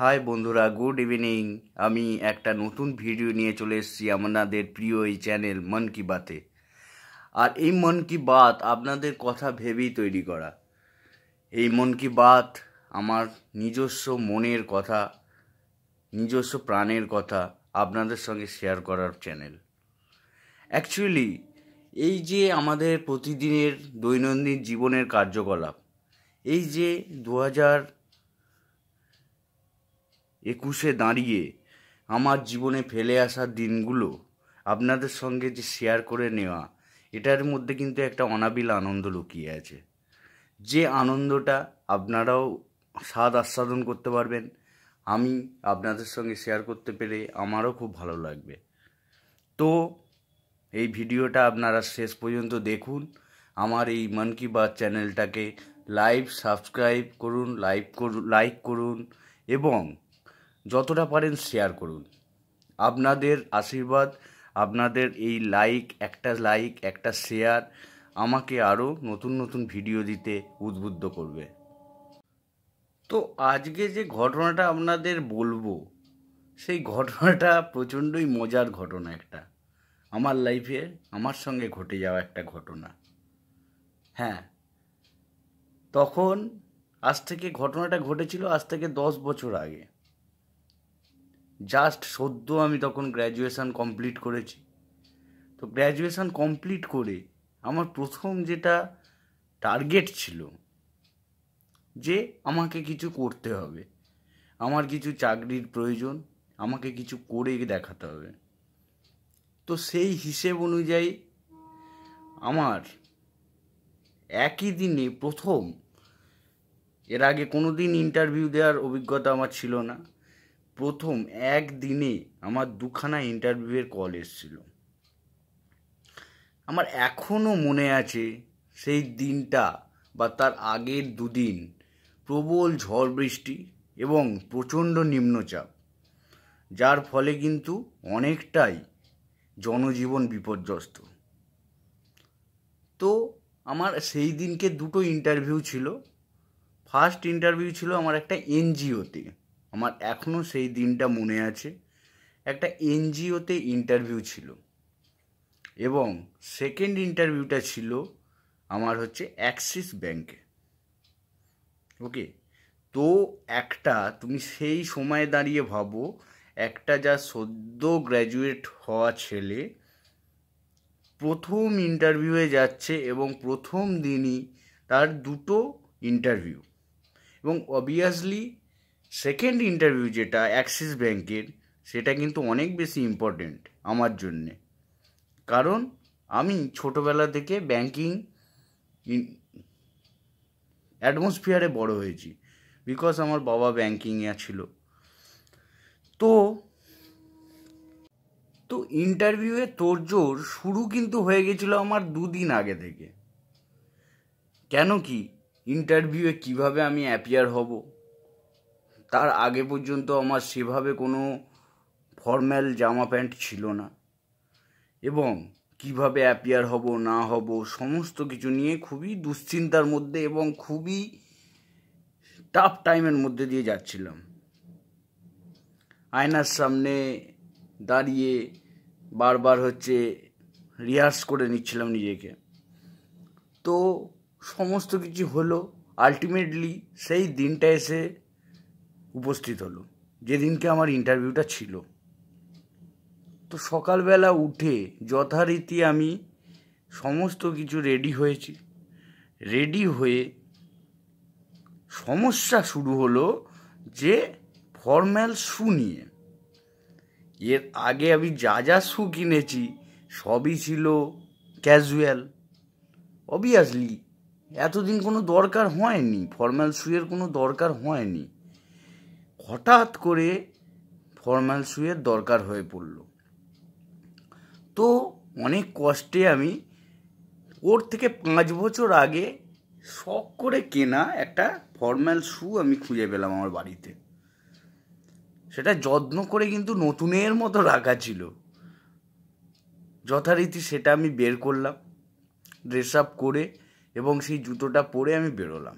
high বন্ধুরা good evening আমি একটা নতুন ভিডিও নিয়ে চলে এসেছি আপনাদের প্রিয় এই চ্যানেল মন কি বাতে আর এই মন কি বাত আপনাদের কথা ভেবেই তৈরি করা এই মন কি বাত আমার নিজস্ব মনের কথা নিজস্ব প্রাণের কথা আপনাদের সঙ্গে শেয়ার করার চ্যানেল অ্যাকচুয়ালি এই যে আমাদের প্রতিদিনের দৈনন্দিন জীবনের কার্যকলাপ এই যে দু হাজার একুশে দাঁড়িয়ে আমার জীবনে ফেলে আসা দিনগুলো আপনাদের সঙ্গে যে শেয়ার করে নেওয়া এটার মধ্যে কিন্তু একটা অনাবিল আনন্দ লুকিয়ে আছে যে আনন্দটা আপনারাও স্বাদ আস্বাদন করতে পারবেন আমি আপনাদের সঙ্গে শেয়ার করতে পেরে আমারও খুব ভালো লাগবে তো এই ভিডিওটা আপনারা শেষ পর্যন্ত দেখুন আমার এই মন কি বাত চ্যানেলটাকে লাইভ সাবস্ক্রাইব করুন লাইভ করুন লাইক করুন এবং যতটা পারেন শেয়ার করুন আপনাদের আশীর্বাদ আপনাদের এই লাইক একটা লাইক একটা শেয়ার আমাকে আরও নতুন নতুন ভিডিও দিতে উদ্বুদ্ধ করবে তো আজকে যে ঘটনাটা আপনাদের বলবো সেই ঘটনাটা প্রচণ্ডই মজার ঘটনা একটা আমার লাইফে আমার সঙ্গে ঘটে যাওয়া একটা ঘটনা হ্যাঁ তখন আজ থেকে ঘটনাটা ঘটেছিল আজ থেকে দশ বছর আগে জাস্ট সদ্য আমি তখন গ্র্যাজুয়েশান কমপ্লিট করেছি তো গ্র্যাজুয়েশান কমপ্লিট করে আমার প্রথম যেটা টার্গেট ছিল যে আমাকে কিছু করতে হবে আমার কিছু চাকরির প্রয়োজন আমাকে কিছু করে দেখাতে হবে তো সেই হিসেব অনুযায়ী আমার একই দিনে প্রথম এর আগে কোনো দিন ইন্টারভিউ দেওয়ার অভিজ্ঞতা আমার ছিল না প্রথম একদিনে আমার দুখানা ইন্টারভিউয়ের কল এসেছিল আমার এখনও মনে আছে সেই দিনটা বা তার আগের দুদিন প্রবল ঝড় বৃষ্টি এবং প্রচণ্ড নিম্নচাপ যার ফলে কিন্তু অনেকটাই জনজীবন বিপর্যস্ত তো আমার সেই দিনকে দুটো ইন্টারভিউ ছিল ফার্স্ট ইন্টারভিউ ছিল আমার একটা এনজিওতে আমার এখনও সেই দিনটা মনে আছে একটা এনজিওতে ইন্টারভিউ ছিল এবং সেকেন্ড ইন্টারভিউটা ছিল আমার হচ্ছে অ্যাক্সিস ব্যাংকে ওকে তো একটা তুমি সেই সময়ে দাঁড়িয়ে ভাবো একটা যা সদ্য গ্র্যাজুয়েট হওয়া ছেলে প্রথম ইন্টারভিউয়ে যাচ্ছে এবং প্রথম দিনই তার দুটো ইন্টারভিউ এবং অবভিয়াসলি সেকেন্ড ইন্টারভিউ যেটা অ্যাক্সিস ব্যাংকের সেটা কিন্তু অনেক বেশি ইম্পর্টেন্ট আমার জন্যে কারণ আমি ছোটোবেলা থেকে ব্যাংকিং অ্যাটমসফিয়ারে বড় হয়েছি বিকজ আমার বাবা ব্যাংকিংয়ে ছিল তো তো ইন্টারভিউয়ে তোড়জোড় শুরু কিন্তু হয়ে গেছিল আমার দুদিন আগে থেকে কেন কি ইন্টারভিউয়ে কিভাবে আমি অ্যাপিয়ার হব তার আগে পর্যন্ত আমার সেভাবে কোনো ফর্ম্যাল জামা প্যান্ট ছিল না এবং কিভাবে অ্যাপিয়ার হব না হব সমস্ত কিছু নিয়ে খুবই দুশ্চিন্তার মধ্যে এবং খুবই টাফ টাইমের মধ্যে দিয়ে যাচ্ছিলাম আয়নার সামনে দাঁড়িয়ে বারবার হচ্ছে রিহার্স করে নিচ্ছিলাম নিজেকে তো সমস্ত কিছু হলো আলটিমেটলি সেই দিনটা এসে উপস্থিত হলো যেদিনকে আমার ইন্টারভিউটা ছিল তো সকালবেলা উঠে যথারীতি আমি সমস্ত কিছু রেডি হয়েছি রেডি হয়ে সমস্যা শুরু হলো যে ফর্ম্যাল শু নিয়ে এর আগে আমি যা যা শ্যু কিনেছি সবই ছিল ক্যাজুয়াল অবভিয়াসলি এতদিন কোনো দরকার হয়নি ফর্ম্যাল শুয়ের কোনো দরকার হয়নি হঠাৎ করে ফর্মাল শুয়ের দরকার হয়ে পড়ল তো অনেক কষ্টে আমি ওর থেকে পাঁচ বছর আগে শখ করে কেনা একটা ফর্মাল শু আমি খুঁজে পেলাম আমার বাড়িতে সেটা যত্ন করে কিন্তু নতুনের মতো রাখা ছিল যথারীতি সেটা আমি বের করলাম ড্রেস আপ করে এবং সেই জুতোটা পরে আমি বেরোলাম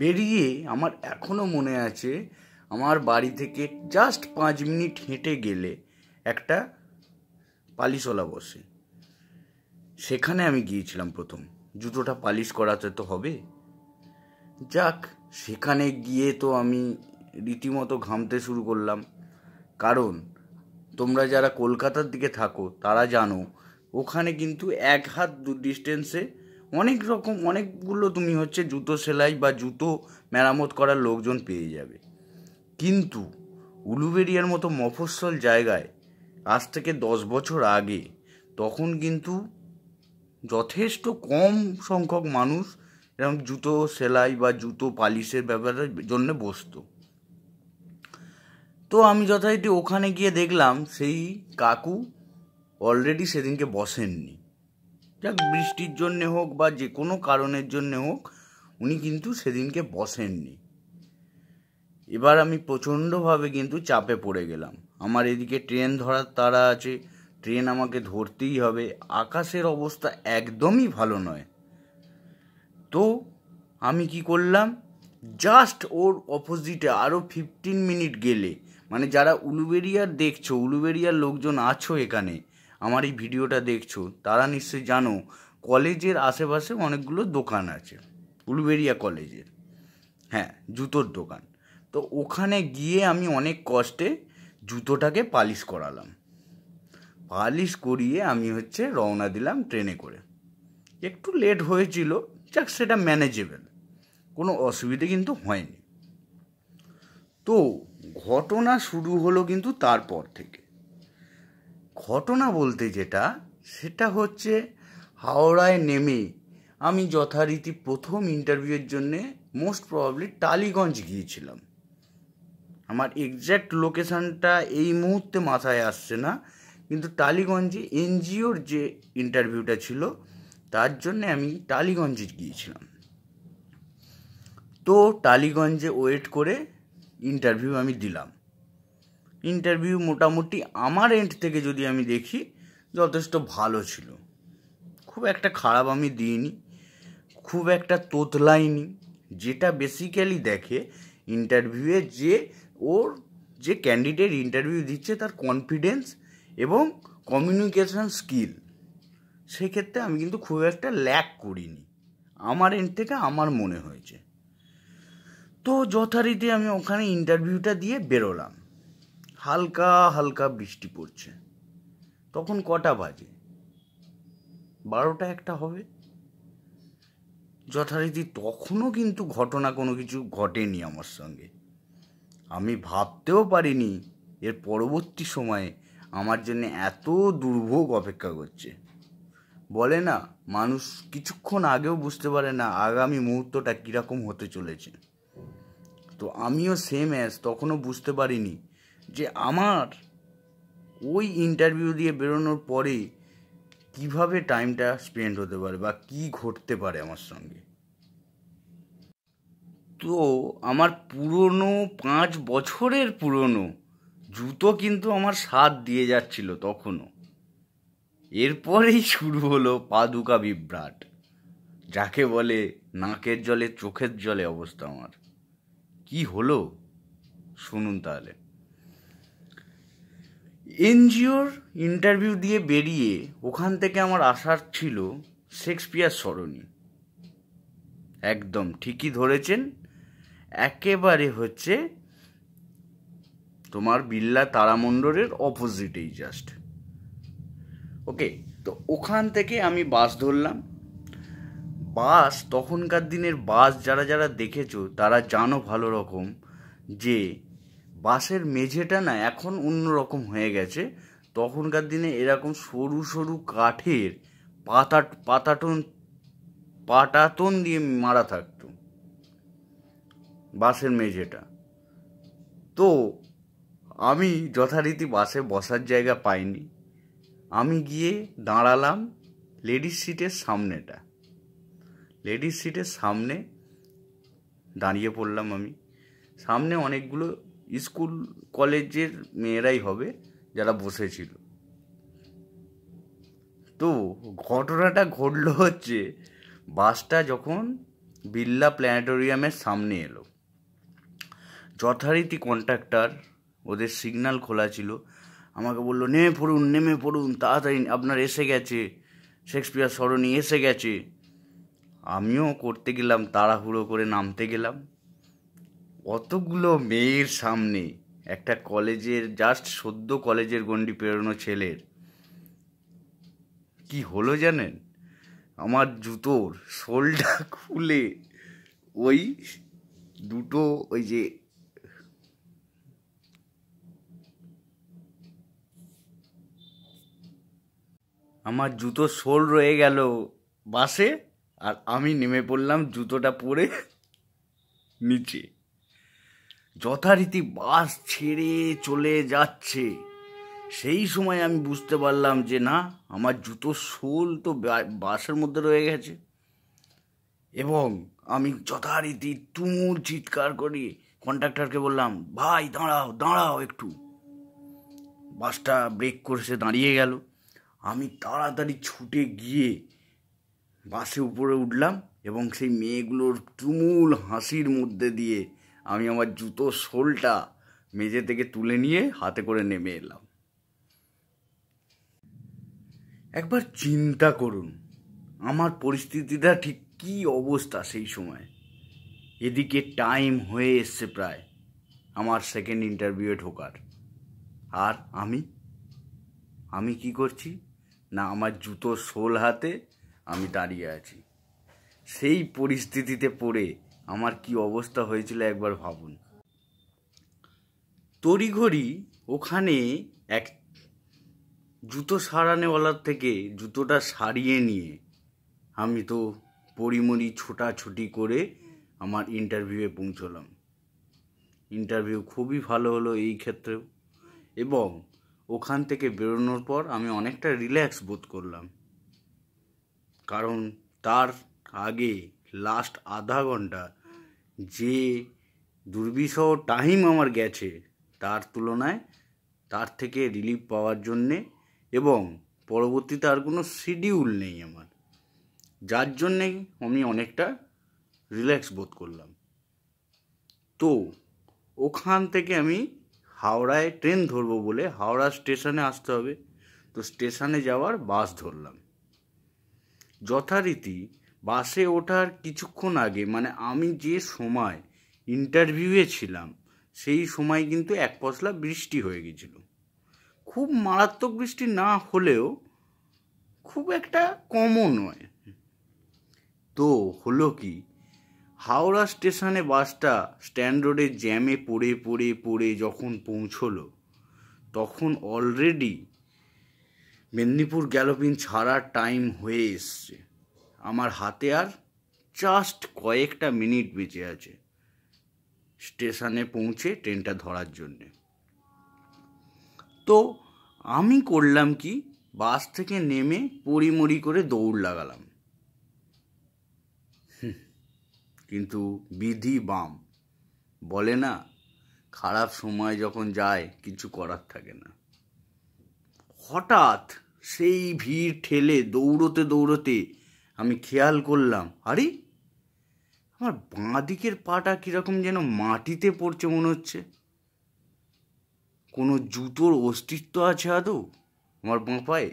বেরিয়ে আমার এখনও মনে আছে আমার বাড়ি থেকে জাস্ট পাঁচ মিনিট হেঁটে গেলে একটা পালিশলা বসে সেখানে আমি গিয়েছিলাম প্রথম জুতোটা পালিশ করাতে তো হবে যাক সেখানে গিয়ে তো আমি রীতিমতো ঘামতে শুরু করলাম কারণ তোমরা যারা কলকাতার দিকে থাকো তারা জানো ওখানে কিন্তু এক হাত দু ডিস্টেন্সে অনেক রকম অনেকগুলো তুমি হচ্ছে জুতো সেলাই বা জুতো মেরামত করার লোকজন পেয়ে যাবে কিন্তু উলুবেরিয়ার মতো মফস্বল জায়গায় আজ থেকে দশ বছর আগে তখন কিন্তু যথেষ্ট কম সংখ্যক মানুষ এরকম জুতো সেলাই বা জুতো পালিশের ব্যাপারের জন্য বসতো তো আমি যথারীতি ওখানে গিয়ে দেখলাম সেই কাকু অলরেডি সেদিনকে বসেননি যাক বৃষ্টির জন্যে হোক বা যে কোনো কারণের জন্যে হোক উনি কিন্তু সেদিনকে বসেননি এবার আমি প্রচণ্ডভাবে কিন্তু চাপে পড়ে গেলাম আমার এদিকে ট্রেন ধরার তারা আছে ট্রেন আমাকে ধরতেই হবে আকাশের অবস্থা একদমই ভালো নয় তো আমি কি করলাম জাস্ট ওর অপোজিটে আরও ফিফটিন মিনিট গেলে মানে যারা উলুবেরিয়ার দেখছো উলুবেরিয়ার লোকজন আছো এখানে আমার এই ভিডিওটা দেখছো তারা নিশ্চয়ই জানো কলেজের আশেপাশে অনেকগুলো দোকান আছে উলুবেরিয়া কলেজের হ্যাঁ জুতোর দোকান তো ওখানে গিয়ে আমি অনেক কষ্টে জুতোটাকে পালিশ করালাম পালিশ করিয়ে আমি হচ্ছে রওনা দিলাম ট্রেনে করে একটু লেট হয়েছিল যাক সেটা ম্যানেজেবল কোনো অসুবিধে কিন্তু হয়নি তো ঘটনা শুরু হলো কিন্তু তারপর থেকে ঘটনা বলতে যেটা সেটা হচ্ছে হাওড়ায় নেমে আমি যথারীতি প্রথম ইন্টারভিউয়ের জন্যে মোস্ট প্রবাবলি টালিগঞ্জ গিয়েছিলাম আমার এক্স্যাক্ট লোকেশানটা এই মুহূর্তে মাথায় আসছে না কিন্তু টালিগঞ্জে এনজিওর যে ইন্টারভিউটা ছিল তার জন্যে আমি টালিগঞ্জে গিয়েছিলাম তো টালিগঞ্জে ওয়েট করে ইন্টারভিউ আমি দিলাম ইন্টারভিউ মোটামুটি আমার এন্ড থেকে যদি আমি দেখি যথেষ্ট ভালো ছিল খুব একটা খারাপ আমি দিইনি খুব একটা তোতলাইনি যেটা বেসিক্যালি দেখে ইন্টারভিউয়ে যে ওর যে ক্যান্ডিডেট ইন্টারভিউ দিচ্ছে তার কনফিডেন্স এবং কমিউনিকেশান স্কিল সেক্ষেত্রে আমি কিন্তু খুব একটা ল্যাক করিনি আমার এন্ড থেকে আমার মনে হয়েছে তো যথারীতি আমি ওখানে ইন্টারভিউটা দিয়ে বেরোলাম হালকা হালকা বৃষ্টি পড়ছে তখন কটা বাজে বারোটা একটা হবে যথারীতি তখনও কিন্তু ঘটনা কোনো কিছু ঘটেনি আমার সঙ্গে আমি ভাবতেও পারিনি এর পরবর্তী সময়ে আমার জন্য এত দুর্ভোগ অপেক্ষা করছে বলে না মানুষ কিছুক্ষণ আগেও বুঝতে পারে না আগামী মুহূর্তটা কীরকম হতে চলেছে তো আমিও সেম অ্যাজ তখনও বুঝতে পারিনি যে আমার ওই ইন্টারভিউ দিয়ে বেরোনোর পরে কিভাবে টাইমটা স্পেন্ড হতে পারে বা কি ঘটতে পারে আমার সঙ্গে তো আমার পুরনো পাঁচ বছরের পুরনো জুতো কিন্তু আমার সাথ দিয়ে যাচ্ছিল তখনও এরপরেই শুরু হলো পাদুকা বিভ্রাট যাকে বলে নাকের জলে চোখের জলে অবস্থা আমার কি হলো শুনুন তাহলে এনজিওর ইন্টারভিউ দিয়ে বেরিয়ে ওখান থেকে আমার আসার ছিল শেক্সপিয়ার সরণি একদম ঠিকই ধরেছেন একেবারে হচ্ছে তোমার বিল্লা তারামণ্ডলের অপোজিটেই জাস্ট ওকে তো ওখান থেকে আমি বাস ধরলাম বাস তখনকার দিনের বাস যারা যারা দেখেছো তারা জানো ভালো রকম যে বাসের মেঝেটা না এখন অন্যরকম হয়ে গেছে তখনকার দিনে এরকম সরু সরু কাঠের পাতা পাতাটন পাটাতন দিয়ে মারা থাকতো বাসের মেঝেটা তো আমি যথারীতি বাসে বসার জায়গা পাইনি আমি গিয়ে দাঁড়ালাম লেডিস সিটের সামনেটা লেডিস সিটের সামনে দাঁড়িয়ে পড়লাম আমি সামনে অনেকগুলো স্কুল কলেজের মেয়েরাই হবে যারা বসেছিল তো ঘটনাটা ঘটল হচ্ছে বাসটা যখন বিল্লা প্ল্যানেটোরিয়ামের সামনে এলো যথারীতি কন্ট্রাক্টর ওদের সিগনাল খোলা ছিল আমাকে বললো নেমে পড়ুন নেমে পড়ুন তাড়াতাড়ি আপনার এসে গেছে শেক্সপিয়ার সরণি এসে গেছে আমিও করতে গেলাম তাড়াহুড়ো করে নামতে গেলাম অতগুলো মেয়ের সামনে একটা কলেজের জাস্ট সদ্য কলেজের গণ্ডি পেরোনো ছেলের কি হলো জানেন আমার জুতোর সোলটা খুলে ওই দুটো ওই যে আমার জুতো সোল রয়ে গেল বাসে আর আমি নেমে পড়লাম জুতোটা পরে নিচে যথারীতি বাস ছেড়ে চলে যাচ্ছে সেই সময় আমি বুঝতে পারলাম যে না আমার জুতো শোল তো বাসের মধ্যে রয়ে গেছে এবং আমি যথারীতি তুমুল চিৎকার করি কন্ডাক্টরকে বললাম ভাই দাঁড়াও দাঁড়াও একটু বাসটা ব্রেক করেছে দাঁড়িয়ে গেল আমি তাড়াতাড়ি ছুটে গিয়ে বাসে উপরে উঠলাম এবং সেই মেয়েগুলোর তুমুল হাসির মধ্যে দিয়ে আমি আমার জুতো শোলটা মেঝে থেকে তুলে নিয়ে হাতে করে নেমে এলাম একবার চিন্তা করুন আমার পরিস্থিতিটা ঠিক কী অবস্থা সেই সময় এদিকে টাইম হয়ে এসছে প্রায় আমার সেকেন্ড ইন্টারভিউয়ে ঢোকার আর আমি আমি কি করছি না আমার জুতো শোল হাতে আমি দাঁড়িয়ে আছি সেই পরিস্থিতিতে পড়ে আমার কি অবস্থা হয়েছিল একবার ভাবুন তড়িঘড়ি ওখানে এক জুতো সারানেওয়ালার থেকে জুতোটা সারিয়ে নিয়ে আমি তো পরিমরি ছোটাছুটি করে আমার ইন্টারভিউয়ে পৌঁছলাম ইন্টারভিউ খুবই ভালো হলো এই ক্ষেত্রেও এবং ওখান থেকে বেরোনোর পর আমি অনেকটা রিল্যাক্স বোধ করলাম কারণ তার আগে লাস্ট আধা ঘন্টা যে দুর্বিষহ টাইম আমার গেছে তার তুলনায় তার থেকে রিলিফ পাওয়ার জন্যে এবং পরবর্তীতে আর কোনো শিডিউল নেই আমার যার জন্যে আমি অনেকটা রিল্যাক্স বোধ করলাম তো ওখান থেকে আমি হাওড়ায় ট্রেন ধরবো বলে হাওড়া স্টেশনে আসতে হবে তো স্টেশনে যাওয়ার বাস ধরলাম যথারীতি বাসে ওঠার কিছুক্ষণ আগে মানে আমি যে সময় ইন্টারভিউয়ে ছিলাম সেই সময় কিন্তু এক পশলা বৃষ্টি হয়ে গেছিলো খুব মারাত্মক বৃষ্টি না হলেও খুব একটা কমও নয় তো হলো কি হাওড়া স্টেশনে বাসটা স্ট্যান্ড রোডে জ্যামে পড়ে পড়ে পড়ে যখন পৌঁছলো তখন অলরেডি মেদিনীপুর গ্যালোপিন ছাড়ার টাইম হয়ে এসছে আমার হাতে আর জাস্ট কয়েকটা মিনিট বেঁচে আছে স্টেশনে পৌঁছে ট্রেনটা ধরার জন্যে তো আমি করলাম কি বাস থেকে নেমে পরিমরি করে দৌড় লাগালাম কিন্তু বিধি বাম বলে না খারাপ সময় যখন যায় কিছু করার থাকে না হঠাৎ সেই ভিড় ঠেলে দৌড়তে দৌড়তে আমি খেয়াল করলাম আরে আমার বাঁ দিকের পাটা কীরকম যেন মাটিতে পড়ছে মনে হচ্ছে কোনো জুতোর অস্তিত্ব আছে আদৌ আমার বাঁ পায়ে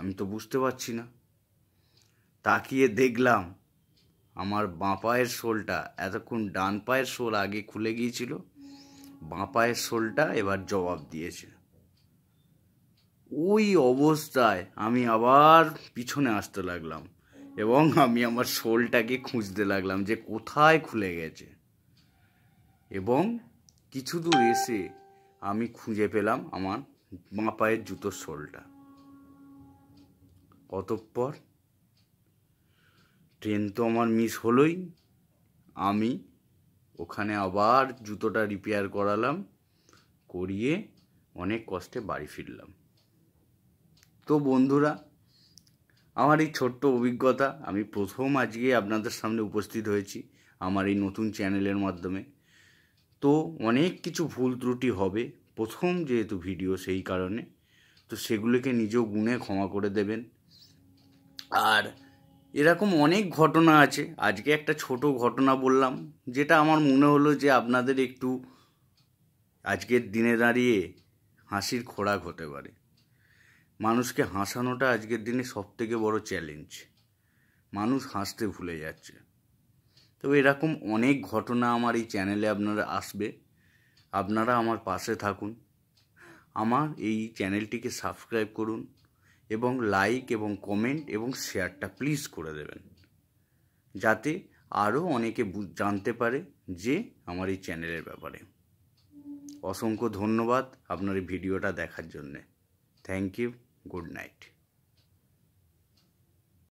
আমি তো বুঝতে পারছি না তাকিয়ে দেখলাম আমার বাঁ পায়ের শোলটা এতক্ষণ ডান পায়ের শোল আগে খুলে গিয়েছিল বাঁ পায়ের শোলটা এবার জবাব দিয়েছিল ওই অবস্থায় আমি আবার পিছনে আসতে লাগলাম এবং আমি আমার শোলটাকে খুঁজতে লাগলাম যে কোথায় খুলে গেছে এবং কিছু দূর এসে আমি খুঁজে পেলাম আমার বাঁ পায়ের জুতোর শোলটা অতঃপর ট্রেন তো আমার মিস হলোই আমি ওখানে আবার জুতোটা রিপেয়ার করালাম করিয়ে অনেক কষ্টে বাড়ি ফিরলাম তো বন্ধুরা আমার এই ছোট্ট অভিজ্ঞতা আমি প্রথম আজকে আপনাদের সামনে উপস্থিত হয়েছি আমার এই নতুন চ্যানেলের মাধ্যমে তো অনেক কিছু ভুল ত্রুটি হবে প্রথম যেহেতু ভিডিও সেই কারণে তো সেগুলোকে নিজেও গুণে ক্ষমা করে দেবেন আর এরকম অনেক ঘটনা আছে আজকে একটা ছোট ঘটনা বললাম যেটা আমার মনে হলো যে আপনাদের একটু আজকের দিনে দাঁড়িয়ে হাসির খোরাক হতে পারে মানুষকে হাসানোটা আজকের দিনে সব থেকে বড় চ্যালেঞ্জ মানুষ হাসতে ভুলে যাচ্ছে তবে এরকম অনেক ঘটনা আমার এই চ্যানেলে আপনারা আসবে আপনারা আমার পাশে থাকুন আমার এই চ্যানেলটিকে সাবস্ক্রাইব করুন এবং লাইক এবং কমেন্ট এবং শেয়ারটা প্লিজ করে দেবেন যাতে আরও অনেকে জানতে পারে যে আমার এই চ্যানেলের ব্যাপারে অসংখ্য ধন্যবাদ আপনার এই ভিডিওটা দেখার জন্যে থ্যাংক ইউ good night